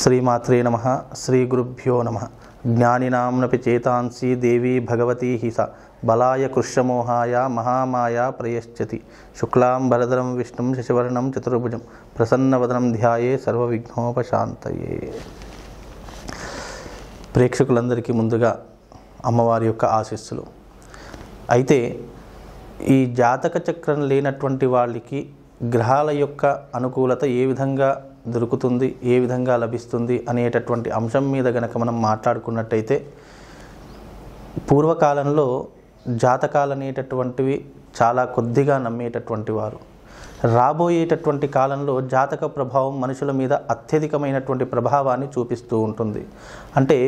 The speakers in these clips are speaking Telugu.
శ్రీమాత్రే నమ శ్రీ గురుభ్యో నమ జ్ఞానినాంనపి చేతాంసి దేవీ భగవతి హి స బలాయ కృష్యమోహాయ మహామాయ ప్రయశ్చతి శుక్లాం భరదరం విష్ణుం శశివర్ణం చతుర్భుజం ప్రసన్నవదనం ధ్యాయే సర్వవిఘ్నోపశాంతయే ప్రేక్షకులందరికీ ముందుగా అమ్మవారి యొక్క ఆశీస్సులు అయితే ఈ జాతక చక్రం లేనటువంటి వాళ్ళకి గ్రహాల యొక్క అనుకూలత ఏ విధంగా దొరుకుతుంది ఏ విధంగా లభిస్తుంది అనేటటువంటి అంశం మీద గనక మనం మాట్లాడుకున్నట్టయితే పూర్వకాలంలో జాతకాలు అనేటటువంటివి చాలా కొద్దిగా నమ్మేటటువంటి వారు రాబోయేటటువంటి కాలంలో జాతక ప్రభావం మనుషుల మీద అత్యధికమైనటువంటి ప్రభావాన్ని చూపిస్తూ ఉంటుంది అంటే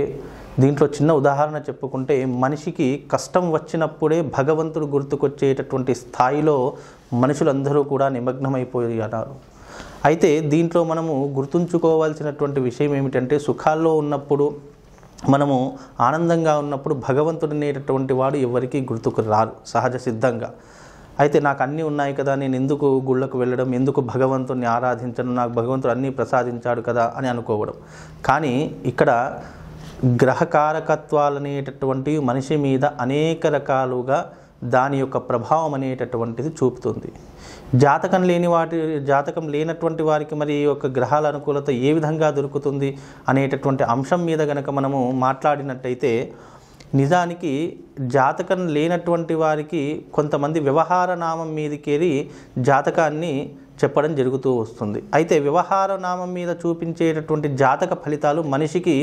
దీంట్లో చిన్న ఉదాహరణ చెప్పుకుంటే మనిషికి కష్టం వచ్చినప్పుడే భగవంతుడు గుర్తుకొచ్చేటటువంటి స్థాయిలో మనుషులందరూ కూడా అన్నారు అయితే దీంట్లో మనము గుర్తుంచుకోవాల్సినటువంటి విషయం ఏమిటంటే సుఖాల్లో ఉన్నప్పుడు మనము ఆనందంగా ఉన్నప్పుడు భగవంతుడు అనేటటువంటి వాడు ఎవరికీ గుర్తుకు రారు సహజ సిద్ధంగా అయితే నాకు అన్నీ ఉన్నాయి కదా నేను ఎందుకు గుళ్ళకు వెళ్ళడం ఎందుకు భగవంతుడిని ఆరాధించడం నాకు భగవంతుడు అన్నీ ప్రసాదించాడు కదా అని అనుకోవడం కానీ ఇక్కడ గ్రహకారకత్వాలు మనిషి మీద అనేక రకాలుగా దాని యొక్క ప్రభావం అనేటటువంటిది చూపుతుంది జాతకం లేని వాటి జాతకం లేనటువంటి వారికి మరి ఈ యొక్క గ్రహాల అనుకూలత ఏ విధంగా దొరుకుతుంది అనేటటువంటి అంశం మీద గనక మనము మాట్లాడినట్టయితే నిజానికి జాతకం లేనటువంటి వారికి కొంతమంది వ్యవహార నామం మీదకెళ్ళి జాతకాన్ని చెప్పడం జరుగుతూ వస్తుంది అయితే వ్యవహార నామం మీద చూపించేటటువంటి జాతక ఫలితాలు మనిషికి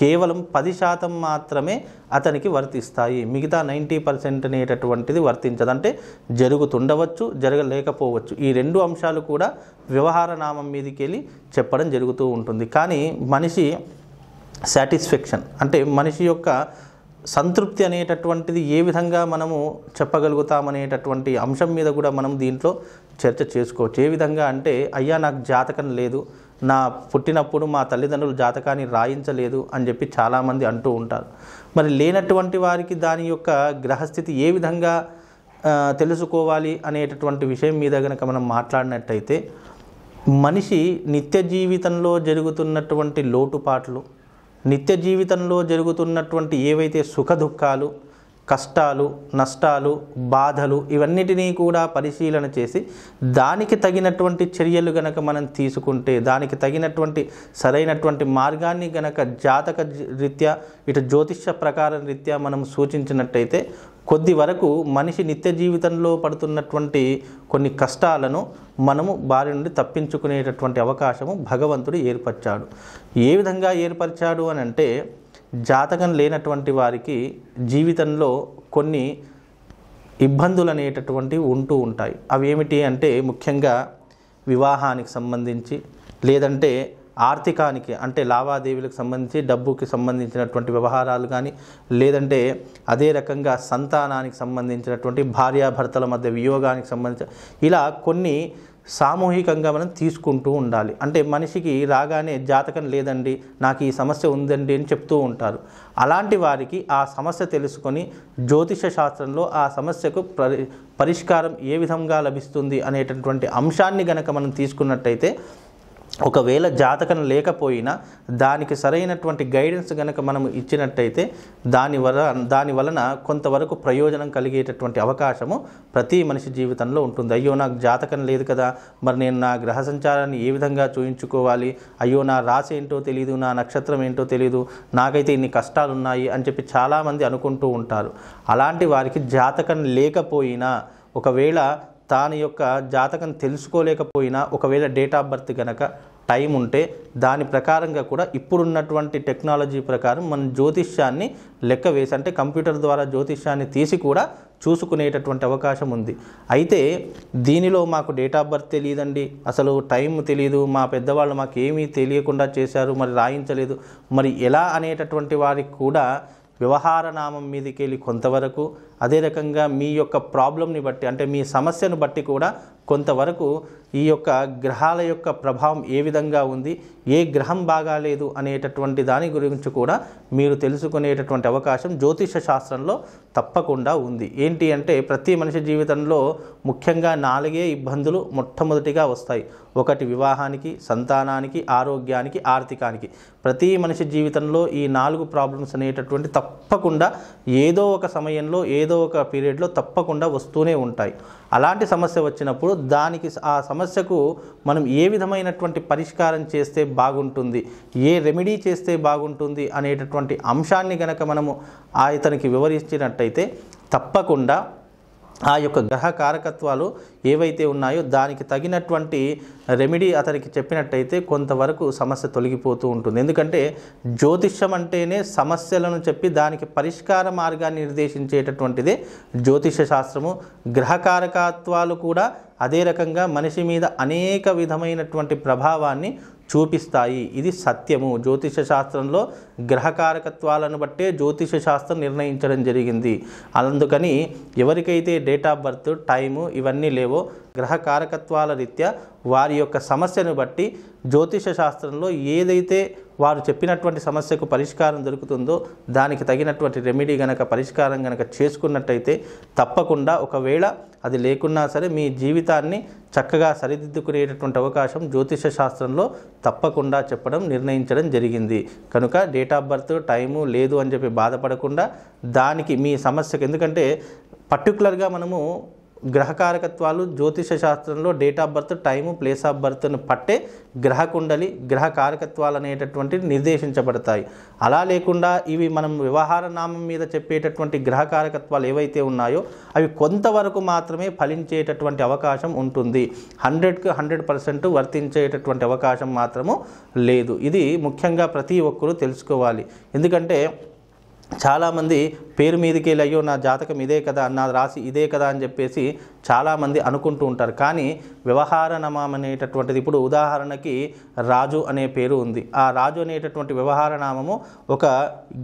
కేవలం పది శాతం మాత్రమే అతనికి వర్తిస్తాయి మిగతా నైంటీ పర్సెంట్ అనేటటువంటిది వర్తించదు అంటే జరుగుతుండవచ్చు జరగలేకపోవచ్చు ఈ రెండు అంశాలు కూడా వ్యవహార నామం మీదకి వెళ్ళి చెప్పడం జరుగుతూ ఉంటుంది కానీ మనిషి సాటిస్ఫాక్షన్ అంటే మనిషి యొక్క సంతృప్తి అనేటటువంటిది ఏ విధంగా మనము చెప్పగలుగుతామనేటటువంటి అంశం మీద కూడా మనం దీంట్లో చర్చ చేసుకోవచ్చు ఏ విధంగా అంటే అయ్యా నాకు జాతకం లేదు నా పుట్టినప్పుడు మా తల్లిదండ్రులు జాతకాన్ని రాయించలేదు అని చెప్పి చాలామంది అంటూ ఉంటారు మరి లేనటువంటి వారికి దాని యొక్క గ్రహస్థితి ఏ విధంగా తెలుసుకోవాలి అనేటటువంటి విషయం మీద కనుక మనం మాట్లాడినట్టయితే మనిషి నిత్య జీవితంలో జరుగుతున్నటువంటి లోటుపాట్లు నిత్య జీవితంలో జరుగుతున్నటువంటి ఏవైతే సుఖదుఖాలు కష్టాలు నష్టాలు బాధలు ఇవన్నిటినీ కూడా పరిశీలన చేసి దానికి తగినటువంటి చర్యలు గనక మనం తీసుకుంటే దానికి తగినటువంటి సరైనటువంటి మార్గాన్ని గనక జాతక రీత్యా ఇటు జ్యోతిష ప్రకారం రీత్యా మనం సూచించినట్టయితే కొద్ది వరకు మనిషి నిత్య జీవితంలో పడుతున్నటువంటి కొన్ని కష్టాలను మనము బారి నుండి తప్పించుకునేటటువంటి అవకాశము భగవంతుడు ఏర్పరిచాడు ఏ విధంగా ఏర్పరిచాడు అని అంటే జాతకం లేనటువంటి వారికి జీవితంలో కొన్ని ఇబ్బందులు అనేటటువంటివి ఉంటూ ఉంటాయి అవి ఏమిటి అంటే ముఖ్యంగా వివాహానికి సంబంధించి లేదంటే ఆర్థికానికి అంటే లావాదేవీలకు సంబంధించి డబ్బుకి సంబంధించినటువంటి వ్యవహారాలు కానీ లేదంటే అదే రకంగా సంతానానికి సంబంధించినటువంటి భార్యాభర్తల మధ్య వియోగానికి సంబంధించి ఇలా కొన్ని సామూహికంగా మనం తీసుకుంటూ ఉండాలి అంటే మనిషికి రాగానే జాతకం లేదండి నాకు ఈ సమస్య ఉందండి అని చెప్తూ ఉంటారు అలాంటి వారికి ఆ సమస్య తెలుసుకొని జ్యోతిష శాస్త్రంలో ఆ సమస్యకు పరిష్కారం ఏ విధంగా లభిస్తుంది అనేటటువంటి అంశాన్ని గనక మనం తీసుకున్నట్టయితే ఒకవేళ జాతకం లేకపోయినా దానికి సరైనటువంటి గైడెన్స్ కనుక మనం ఇచ్చినట్టయితే దాని వల దాని వలన కొంతవరకు ప్రయోజనం కలిగేటటువంటి అవకాశము ప్రతి మనిషి జీవితంలో ఉంటుంది అయ్యో నాకు జాతకం లేదు కదా మరి నేను నా గ్రహ సంచారాన్ని ఏ విధంగా చూయించుకోవాలి అయ్యో నా రాశి ఏంటో తెలియదు నా నక్షత్రం ఏంటో తెలియదు నాకైతే ఇన్ని కష్టాలు ఉన్నాయి అని చెప్పి చాలామంది అనుకుంటూ ఉంటారు అలాంటి వారికి జాతకం లేకపోయినా ఒకవేళ తాని యొక్క జాతకం తెలుసుకోలేకపోయినా ఒకవేళ డేట్ ఆఫ్ బర్త్ కనుక టైం ఉంటే దాని ప్రకారంగా కూడా ఇప్పుడున్నటువంటి టెక్నాలజీ ప్రకారం మన జ్యోతిష్యాన్ని లెక్క వేసి అంటే కంప్యూటర్ ద్వారా జ్యోతిష్యాన్ని తీసి కూడా చూసుకునేటటువంటి అవకాశం ఉంది అయితే దీనిలో మాకు డేట్ ఆఫ్ బర్త్ తెలియదండి అసలు టైం తెలియదు మా పెద్దవాళ్ళు మాకు ఏమీ తెలియకుండా చేశారు మరి రాయించలేదు మరి ఎలా అనేటటువంటి వారికి కూడా నామం మీదకి వెళ్ళి కొంతవరకు అదే రకంగా మీ యొక్క ప్రాబ్లంని బట్టి అంటే మీ సమస్యను బట్టి కూడా కొంతవరకు ఈ యొక్క గ్రహాల యొక్క ప్రభావం ఏ విధంగా ఉంది ఏ గ్రహం బాగాలేదు అనేటటువంటి దాని గురించి కూడా మీరు తెలుసుకునేటటువంటి అవకాశం జ్యోతిష శాస్త్రంలో తప్పకుండా ఉంది ఏంటి అంటే ప్రతి మనిషి జీవితంలో ముఖ్యంగా నాలుగే ఇబ్బందులు మొట్టమొదటిగా వస్తాయి ఒకటి వివాహానికి సంతానానికి ఆరోగ్యానికి ఆర్థికానికి ప్రతి మనిషి జీవితంలో ఈ నాలుగు ప్రాబ్లమ్స్ అనేటటువంటి తప్పకుండా ఏదో ఒక సమయంలో ఏదో ఒక పీరియడ్లో తప్పకుండా వస్తూనే ఉంటాయి అలాంటి సమస్య వచ్చినప్పుడు దానికి ఆ సమస్యకు మనం ఏ విధమైనటువంటి పరిష్కారం చేస్తే బాగుంటుంది ఏ రెమెడీ చేస్తే బాగుంటుంది అనేటటువంటి అంశాన్ని గనక మనము ఆ ఇతనికి వివరించినట్టయితే తప్పకుండా ఆ యొక్క గ్రహ కారకత్వాలు ఏవైతే ఉన్నాయో దానికి తగినటువంటి రెమెడీ అతనికి చెప్పినట్టయితే కొంతవరకు సమస్య తొలగిపోతూ ఉంటుంది ఎందుకంటే జ్యోతిష్యం అంటేనే సమస్యలను చెప్పి దానికి పరిష్కార మార్గాన్ని నిర్దేశించేటటువంటిదే జ్యోతిష శాస్త్రము గ్రహ కారకత్వాలు కూడా అదే రకంగా మనిషి మీద అనేక విధమైనటువంటి ప్రభావాన్ని చూపిస్తాయి ఇది సత్యము జ్యోతిష శాస్త్రంలో గ్రహకారకత్వాలను బట్టే జ్యోతిష శాస్త్రం నిర్ణయించడం జరిగింది అందుకని ఎవరికైతే డేట్ ఆఫ్ బర్త్ టైము ఇవన్నీ లేవో గ్రహకారకత్వాల రీత్యా వారి యొక్క సమస్యను బట్టి జ్యోతిష శాస్త్రంలో ఏదైతే వారు చెప్పినటువంటి సమస్యకు పరిష్కారం దొరుకుతుందో దానికి తగినటువంటి రెమెడీ గనక పరిష్కారం గనక చేసుకున్నట్టయితే తప్పకుండా ఒకవేళ అది లేకున్నా సరే మీ జీవితాన్ని చక్కగా సరిదిద్దుకునేటటువంటి అవకాశం జ్యోతిష శాస్త్రంలో తప్పకుండా చెప్పడం నిర్ణయించడం జరిగింది కనుక డేట్ ఆఫ్ బర్త్ టైము లేదు అని చెప్పి బాధపడకుండా దానికి మీ సమస్యకు ఎందుకంటే పర్టికులర్గా మనము గ్రహకారకత్వాలు జ్యోతిష శాస్త్రంలో date of birth time place of బర్త్ను పట్టే గ్రహ కుండలి గ్రహ కారకత్వాలు అనేటటువంటివి నిర్దేశించబడతాయి అలా లేకుండా ఇవి మనం వ్యవహార నామం మీద చెప్పేటటువంటి గ్రహ కారకత్వాలు ఏవైతే ఉన్నాయో అవి కొంతవరకు మాత్రమే ఫలించేటటువంటి అవకాశం ఉంటుంది హండ్రెడ్కి హండ్రెడ్ పర్సెంట్ వర్తించేటటువంటి అవకాశం మాత్రము లేదు ఇది ముఖ్యంగా ప్రతి ఒక్కరూ తెలుసుకోవాలి ఎందుకంటే చాలామంది పేరు మీదకి వెళ్ళి అయ్యో నా జాతకం ఇదే కదా నా రాశి ఇదే కదా అని చెప్పేసి చాలామంది అనుకుంటూ ఉంటారు కానీ వ్యవహార నామం అనేటటువంటిది ఇప్పుడు ఉదాహరణకి రాజు అనే పేరు ఉంది ఆ రాజు అనేటటువంటి వ్యవహార నామము ఒక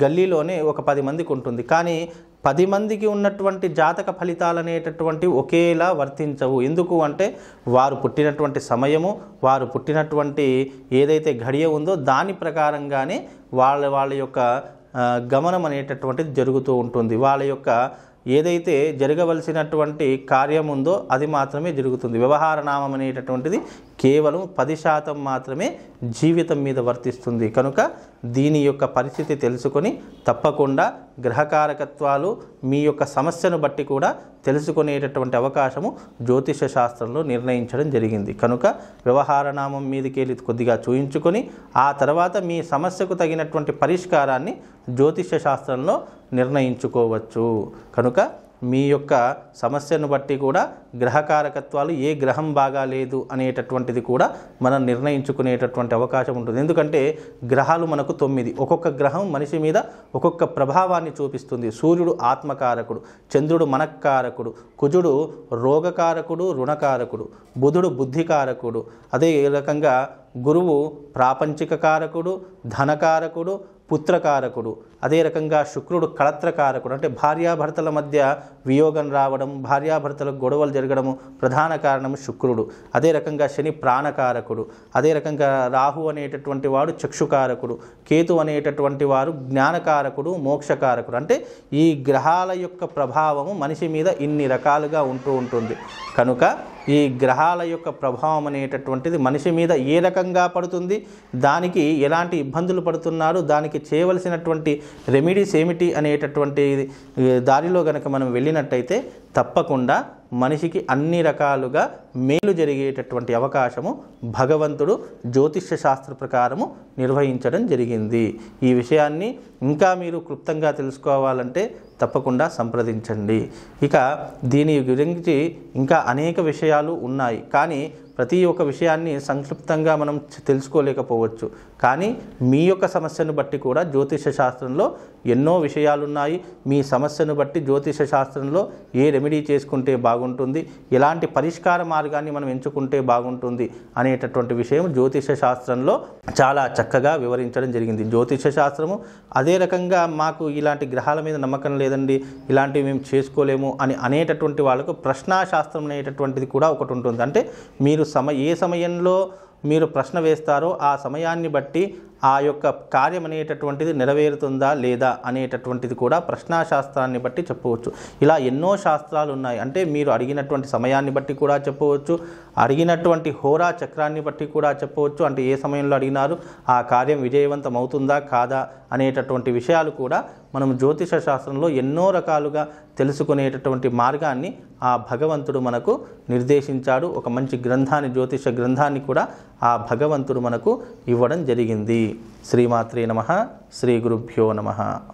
గల్లీలోనే ఒక పది మందికి ఉంటుంది కానీ పది మందికి ఉన్నటువంటి జాతక ఫలితాలు అనేటటువంటి ఒకేలా వర్తించవు ఎందుకు అంటే వారు పుట్టినటువంటి సమయము వారు పుట్టినటువంటి ఏదైతే ఘడియ ఉందో దాని ప్రకారంగానే వాళ్ళ వాళ్ళ యొక్క గమనం అనేటటువంటిది జరుగుతూ ఉంటుంది వాళ్ళ యొక్క ఏదైతే జరగవలసినటువంటి కార్యం ఉందో అది మాత్రమే జరుగుతుంది వ్యవహార నామం అనేటటువంటిది కేవలం పది శాతం మాత్రమే జీవితం మీద వర్తిస్తుంది కనుక దీని యొక్క పరిస్థితి తెలుసుకొని తప్పకుండా గ్రహకారకత్వాలు మీ యొక్క సమస్యను బట్టి కూడా తెలుసుకునేటటువంటి అవకాశము జ్యోతిష శాస్త్రంలో నిర్ణయించడం జరిగింది కనుక నామం మీదకి వెళ్ళి కొద్దిగా చూయించుకొని ఆ తర్వాత మీ సమస్యకు తగినటువంటి పరిష్కారాన్ని జ్యోతిష శాస్త్రంలో నిర్ణయించుకోవచ్చు కనుక మీ యొక్క సమస్యను బట్టి కూడా గ్రహకారకత్వాలు ఏ గ్రహం బాగా లేదు అనేటటువంటిది కూడా మనం నిర్ణయించుకునేటటువంటి అవకాశం ఉంటుంది ఎందుకంటే గ్రహాలు మనకు తొమ్మిది ఒక్కొక్క గ్రహం మనిషి మీద ఒక్కొక్క ప్రభావాన్ని చూపిస్తుంది సూర్యుడు ఆత్మకారకుడు చంద్రుడు మనకారకుడు కుజుడు రోగకారకుడు రుణకారకుడు బుధుడు బుద్ధికారకుడు అదే రకంగా గురువు ప్రాపంచిక కారకుడు ధనకారకుడు పుత్రకారకుడు అదే రకంగా శుక్రుడు కళత్రకారకుడు అంటే భార్యాభర్తల మధ్య వియోగం రావడం భార్యాభర్తలకు గొడవలు జరగడము ప్రధాన కారణం శుక్రుడు అదే రకంగా శని ప్రాణకారకుడు అదే రకంగా రాహు అనేటటువంటి వాడు చక్షుకారకుడు కేతు అనేటటువంటి వారు జ్ఞానకారకుడు మోక్షకారకుడు అంటే ఈ గ్రహాల యొక్క ప్రభావము మనిషి మీద ఇన్ని రకాలుగా ఉంటూ ఉంటుంది కనుక ఈ గ్రహాల యొక్క ప్రభావం అనేటటువంటిది మనిషి మీద ఏ రకంగా పడుతుంది దానికి ఎలాంటి ఇబ్బందులు పడుతున్నారు దానికి చేయవలసినటువంటి రెమెడీస్ ఏమిటి అనేటటువంటి దారిలో కనుక మనం వెళ్ళినట్టయితే తప్పకుండా మనిషికి అన్ని రకాలుగా మేలు జరిగేటటువంటి అవకాశము భగవంతుడు జ్యోతిష్య శాస్త్ర ప్రకారము నిర్వహించడం జరిగింది ఈ విషయాన్ని ఇంకా మీరు క్లుప్తంగా తెలుసుకోవాలంటే తప్పకుండా సంప్రదించండి ఇక దీని గురించి ఇంకా అనేక విషయాలు ఉన్నాయి కానీ ప్రతి ఒక్క విషయాన్ని సంక్షిప్తంగా మనం తెలుసుకోలేకపోవచ్చు కానీ మీ యొక్క సమస్యను బట్టి కూడా జ్యోతిష శాస్త్రంలో ఎన్నో విషయాలున్నాయి మీ సమస్యను బట్టి జ్యోతిష శాస్త్రంలో ఏ రెమెడీ చేసుకుంటే బాగుంటుంది ఎలాంటి పరిష్కార మార్గాన్ని మనం ఎంచుకుంటే బాగుంటుంది అనేటటువంటి విషయం జ్యోతిష శాస్త్రంలో చాలా చక్కగా వివరించడం జరిగింది జ్యోతిష శాస్త్రము అదే రకంగా మాకు ఇలాంటి గ్రహాల మీద నమ్మకం లేదండి ఇలాంటివి మేము చేసుకోలేము అని అనేటటువంటి వాళ్ళకు ప్రశ్నాశాస్త్రం అనేటటువంటిది కూడా ఒకటి ఉంటుంది అంటే మీరు సమ ఏ సమయంలో మీరు ప్రశ్న వేస్తారో ఆ సమయాన్ని బట్టి ఆ యొక్క కార్యం అనేటటువంటిది నెరవేరుతుందా లేదా అనేటటువంటిది కూడా ప్రశ్నాశాస్త్రాన్ని బట్టి చెప్పవచ్చు ఇలా ఎన్నో శాస్త్రాలు ఉన్నాయి అంటే మీరు అడిగినటువంటి సమయాన్ని బట్టి కూడా చెప్పవచ్చు అడిగినటువంటి హోరా చక్రాన్ని బట్టి కూడా చెప్పవచ్చు అంటే ఏ సమయంలో అడిగినారు ఆ కార్యం విజయవంతం అవుతుందా కాదా అనేటటువంటి విషయాలు కూడా మనం జ్యోతిష శాస్త్రంలో ఎన్నో రకాలుగా తెలుసుకునేటటువంటి మార్గాన్ని ఆ భగవంతుడు మనకు నిర్దేశించాడు ఒక మంచి గ్రంథాన్ని జ్యోతిష గ్రంథాన్ని కూడా ఆ భగవంతుడు మనకు ఇవ్వడం జరిగింది శ్రీమాత్రే నమ శ్రీ గురుభ్యో నమ